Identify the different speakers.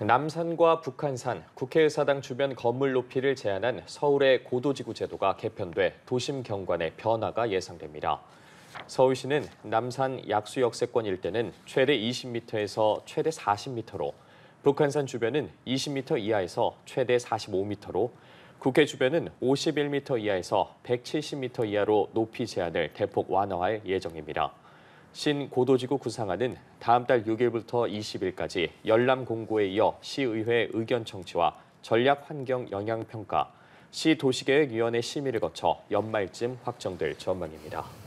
Speaker 1: 남산과 북한산, 국회의사당 주변 건물 높이를 제한한 서울의 고도지구 제도가 개편돼 도심 경관의 변화가 예상됩니다. 서울시는 남산 약수역세권 일대는 최대 20m에서 최대 40m로, 북한산 주변은 20m 이하에서 최대 45m로, 국회 주변은 51m 이하에서 170m 이하로 높이 제한을 대폭 완화할 예정입니다. 신고도지구 구상안은 다음 달 6일부터 20일까지 열람 공고에 이어 시의회 의견 청취와 전략환경 영향평가, 시도시계획위원회 심의를 거쳐 연말쯤 확정될 전망입니다.